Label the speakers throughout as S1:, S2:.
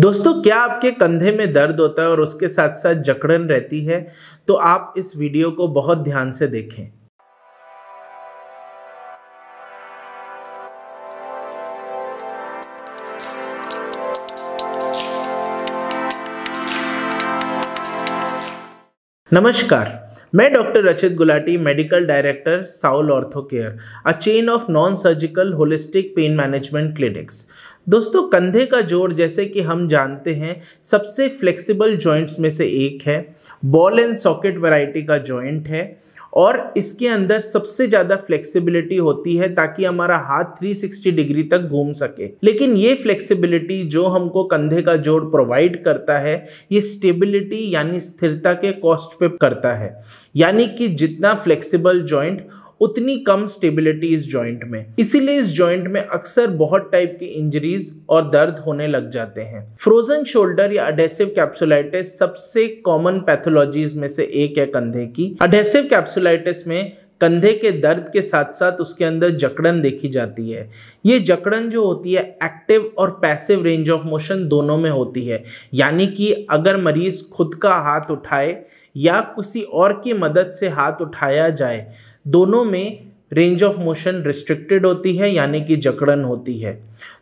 S1: दोस्तों क्या आपके कंधे में दर्द होता है और उसके साथ साथ जकड़न रहती है तो आप इस वीडियो को बहुत ध्यान से देखें नमस्कार मैं doctor Rachit Gulati medical director Saol Ortho Care a chain of non surgical holistic pain management clinics दोस्तों कंधे का जोड़ जैसे कि हम जानते हैं सबसे फ्लेक्सिबल जॉइंट्स में से एक है बॉल एंड सॉकेट वैरायटी का जॉइंट है और इसके अंदर सबसे ज़्यादा फ्लेक्सिबिलिटी होती है ताकि हमारा हाथ 360 डिग्री तक घूम सके लेकिन ये फ्लेक्सिबिलिटी जो हमको कंधे का जोड़ प्रोवाइड करता है ये स्टेबिलिटी यानी स्थिरता के कॉस्ट पे करता है यानी कि जितना फ्लेक्सिबल जॉइंट उतनी कम स्टेबिलिटी इस जॉइंट में इसीलिए इस जॉइंट में अक्सर बहुत टाइप की इंजरीज और दर्द होने लग जाते हैं फ्रोजन शोल्डर या अडेसिव कैप्सुलाइटिस सबसे कॉमन पैथोलॉजीज में से एक है कंधे की अडेसिव कैप्सुलाइटिस में कंधे के दर्द के साथ साथ उसके अंदर जकड़न देखी जाती है ये जकड़न जो होती है एक्टिव और पैसिव रेंज ऑफ मोशन दोनों में होती है यानी कि अगर मरीज़ खुद का हाथ उठाए या किसी और की मदद से हाथ उठाया जाए दोनों में रेंज ऑफ मोशन रिस्ट्रिक्टेड होती है यानी कि जकड़न होती है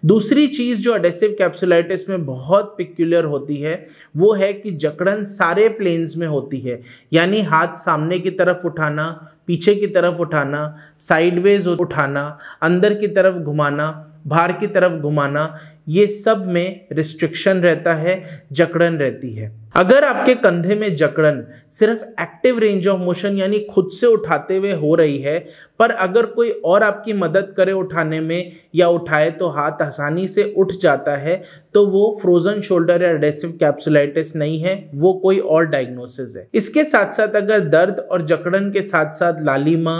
S1: दूसरी चीज़ जो एडेसिव कैप्सुलाइटिस में बहुत पिक्यूलर होती है वो है कि जकड़न सारे प्लेन्स में होती है यानी हाथ सामने की तरफ उठाना पीछे की तरफ उठाना साइडवेज उठाना अंदर की तरफ घुमाना बाहर की तरफ घुमाना ये सब में रिस्ट्रिक्शन रहता है जकड़न रहती है अगर आपके कंधे में जकड़न सिर्फ एक्टिव रेंज ऑफ मोशन यानी खुद से उठाते हुए हो रही है पर अगर कोई और आपकी मदद करे उठाने में या उठाए तो हाथ आसानी से उठ जाता है तो वो फ्रोजन शोल्डर या एडेसिव कैप्सुलाइटिस नहीं है वो कोई और डायग्नोसिस है इसके साथ साथ अगर दर्द और जकड़न के साथ साथ लालिमा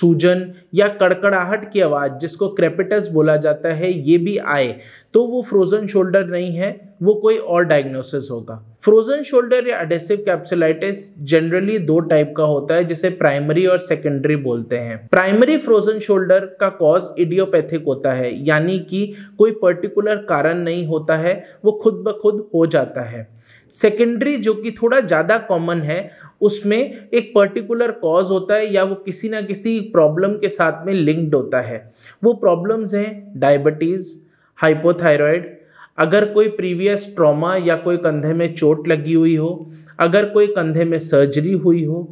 S1: सूजन या कड़कड़ाहट की आवाज़ जिसको क्रेपिटस बोला जाता है ये भी आए तो वो फ्रोजन शोल्डर नहीं है वो कोई और डायग्नोसिस होगा फ्रोजन शोल्डर या एडेसिव कैप्सुलाइटिस जनरली दो टाइप का होता है जिसे प्राइमरी और सेकेंडरी बोलते हैं प्राइमरी फ्रोजन शोल्डर का कॉज इडियोपैथिक होता है यानी कि कोई पर्टिकुलर कारण नहीं होता है वो खुद ब खुद हो जाता है सेकेंडरी जो कि थोड़ा ज़्यादा कॉमन है उसमें एक पर्टिकुलर कॉज होता है या वो किसी ना किसी प्रॉब्लम के साथ में लिंक्ड होता है वो प्रॉब्लम्स हैं डायबिटीज़ हाइपोथायरॉयड अगर कोई प्रीवियस ट्रॉमा या कोई कंधे में चोट लगी हुई हो अगर कोई कंधे में सर्जरी हुई हो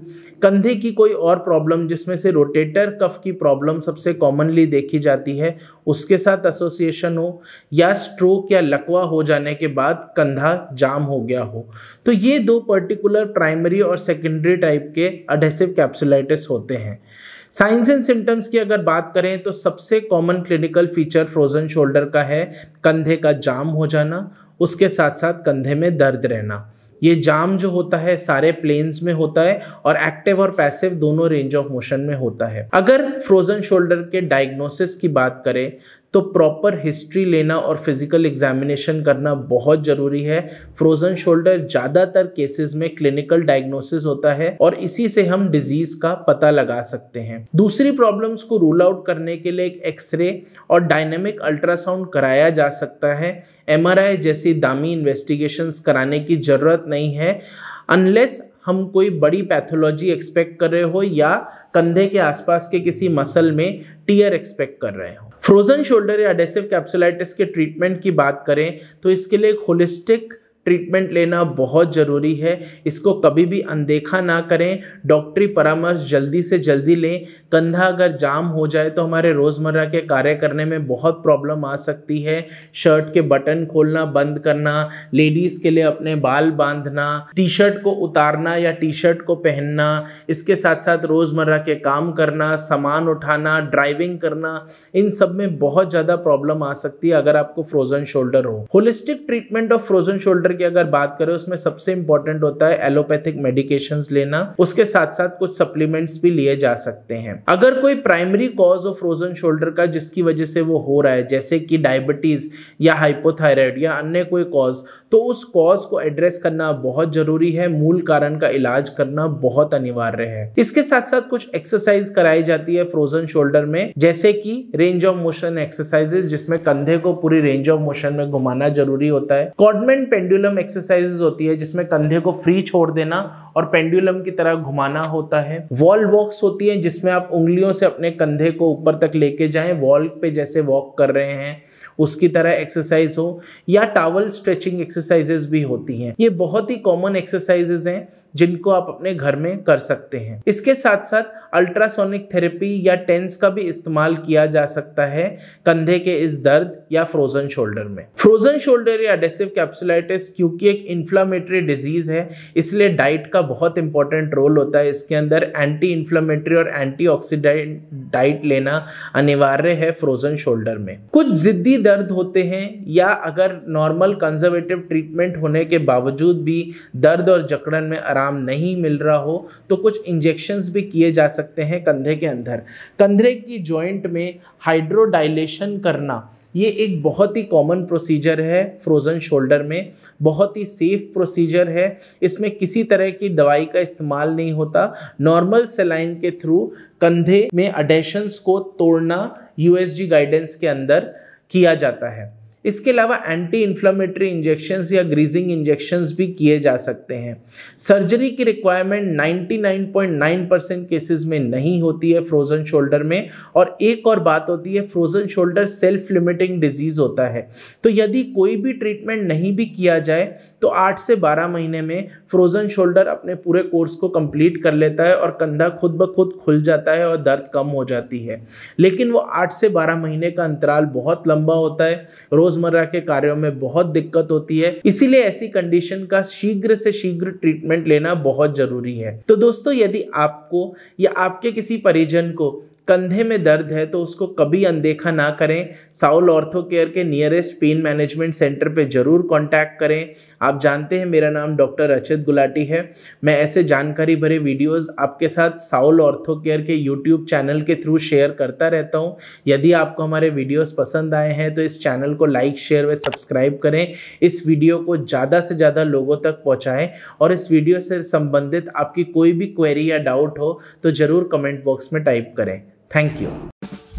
S1: कंधे की कोई और प्रॉब्लम जिसमें से रोटेटर कफ की प्रॉब्लम सबसे कॉमनली देखी जाती है उसके साथ एसोसिएशन हो या स्ट्रोक या लकवा हो जाने के बाद कंधा जाम हो गया हो तो ये दो पर्टिकुलर प्राइमरी और सेकेंडरी टाइप के अडेसिव कैप्सुलाइटिस होते हैं साइंस एंड सिम्टम्स की अगर बात करें तो सबसे common clinical feature frozen shoulder का है कंधे का जाम हो जाना उसके साथ साथ कंधे में दर्द रहना ये जाम जो होता है सारे प्लेन्स में होता है और एक्टिव और पैसिव दोनों रेंज ऑफ मोशन में होता है अगर फ्रोजन शोल्डर के डायग्नोसिस की बात करें तो प्रॉपर हिस्ट्री लेना और फिजिकल एग्जामिनेशन करना बहुत ज़रूरी है फ्रोजन शोल्डर ज़्यादातर केसेस में क्लिनिकल डायग्नोसिस होता है और इसी से हम डिजीज़ का पता लगा सकते हैं दूसरी प्रॉब्लम्स को रूल आउट करने के लिए एक एक्सरे और डायनेमिक अल्ट्रासाउंड कराया जा सकता है एम जैसी दामी इन्वेस्टिगेशंस कराने की ज़रूरत नहीं है अनलेस हम कोई बड़ी पैथोलॉजी एक्सपेक्ट कर रहे हो या कंधे के आसपास के किसी मसल में टीयर एक्सपेक्ट कर रहे हो फ्रोजन शोल्डर या एडेसिव कैप्सुलाइटिस के ट्रीटमेंट की बात करें तो इसके लिए एक होलिस्टिक ट्रीटमेंट लेना बहुत ज़रूरी है इसको कभी भी अनदेखा ना करें डॉक्टरी परामर्श जल्दी से जल्दी लें कंधा अगर जाम हो जाए तो हमारे रोज़मर्रा के कार्य करने में बहुत प्रॉब्लम आ सकती है शर्ट के बटन खोलना बंद करना लेडीज़ के लिए अपने बाल बांधना टी शर्ट को उतारना या टी शर्ट को पहनना इसके साथ साथ रोज़मर्रा के काम करना सामान उठाना ड्राइविंग करना इन सब में बहुत ज़्यादा प्रॉब्लम आ सकती है अगर आपको फ्रोज़न शोल्डर हो holistic treatment of frozen shoulder doctor की अगर बात करें उसमें सबसे इंपॉर्टेंट होता है एलोपैथिक मेडिकेशन लेना उसके साथ साथ कुछ सप्लीमेंट्स भी लिए जा सकते हैं अगर कोई primary cause of frozen shoulder का जिसकी वजह से वो हो रहा है जैसे कि डायबिटीज या हाइपोथायराइड या अन्य कोई कॉज तो उस कॉज को एड्रेस करना बहुत जरूरी है मूल कारण का इलाज करना बहुत अनिवार्य है इसके साथ साथ कुछ एक्सरसाइज कराई जाती है फ्रोजन शोल्डर में जैसे कि रेंज ऑफ मोशन एक्सरसाइजेस जिसमें कंधे को पूरी रेंज ऑफ मोशन में घुमाना जरूरी होता है कॉडमेंट पेंडुलम एक्सरसाइजेज होती है जिसमें कंधे को फ्री छोड़ देना और पेंडुलम की तरह घुमाना होता है वॉल वॉक्स होती है जिसमें आप उंगलियों से अपने कंधे को ऊपर तक लेके जाएं वॉल पे जैसे वॉक कर रहे हैं उसकी तरह एक्सरसाइज हो या टावल स्ट्रेचिंग एक्सरसाइजेस भी होती हैं ये बहुत ही कॉमन एक्सरसाइजेस हैं जिनको आप अपने घर में कर सकते हैं इसके साथ साथ अल्ट्रासोनिक थेरेपी या टेंस का भी इस्तेमाल किया जा सकता है कंधे के इस दर्द या फ्रोजन शोल्डर में फ्रोजन शोल्डर या एडेसिव कैप्सुलाइटिस क्योंकि एक इन्फ्लामेटरी डिजीज है इसलिए डाइट का का बहुत इंपॉर्टेंट रोल होता है इसके अंदर एंटी इन्फ्लेमेटरी और एंटी डाइट लेना अनिवार्य है फ्रोजन शोल्डर में कुछ जिद्दी दर्द होते हैं या अगर नॉर्मल कंजर्वेटिव ट्रीटमेंट होने के बावजूद भी दर्द और जकड़न में आराम नहीं मिल रहा हो तो कुछ इंजेक्शन्स भी किए जा सकते हैं कंधे के अंदर कंधे की ज्वाइंट में हाइड्रोडाइलेशन करना ये एक बहुत ही कॉमन प्रोसीजर है फ्रोज़न शोल्डर में बहुत ही सेफ प्रोसीजर है इसमें किसी तरह की दवाई का इस्तेमाल नहीं होता नॉर्मल सेलाइन के थ्रू कंधे में अडेशंस को तोड़ना यूएसजी गाइडेंस के अंदर किया जाता है इसके अलावा एंटी इन्फ्लामेटरी इंजेक्शन या ग्रीजिंग इंजेक्शन्स भी किए जा सकते हैं सर्जरी की रिक्वायरमेंट 99.9 परसेंट केसेज में नहीं होती है फ्रोजन शोल्डर में और एक और बात होती है frozen shoulder self limiting disease होता है तो यदि कोई भी ट्रीटमेंट नहीं भी किया जाए तो आठ से बारह महीने में फ्रोजन शोल्डर अपने पूरे कोर्स को कंप्लीट कर लेता है और कंधा खुद ब खुद खुल जाता है और दर्द कम हो जाती है लेकिन वो आठ से बारह महीने का अंतराल बहुत लंबा होता है रोज़ रोजमर्रा के कार्यों में बहुत दिक्कत होती है इसीलिए ऐसी कंडीशन का शीघ्र से शीघ्र ट्रीटमेंट लेना बहुत जरूरी है तो दोस्तों यदि आपको या आपके किसी परिजन को कंधे में दर्द है तो उसको कभी अनदेखा ना करें साउल ऑर्थो केयर के नियरेस्ट पेन मैनेजमेंट सेंटर पे ज़रूर कांटेक्ट करें आप जानते हैं मेरा नाम डॉक्टर अचित गुलाटी है मैं ऐसे जानकारी भरे वीडियोस आपके साथ साउल ऑर्थो केयर के यूट्यूब चैनल के थ्रू शेयर करता रहता हूँ यदि आपको हमारे वीडियोज़ पसंद आए हैं तो इस चैनल को लाइक शेयर व सब्सक्राइब करें इस वीडियो को ज़्यादा से ज़्यादा लोगों तक पहुँचाएँ और इस वीडियो से संबंधित आपकी कोई भी क्वेरी या डाउट हो तो ज़रूर कमेंट बॉक्स में टाइप करें Thank you.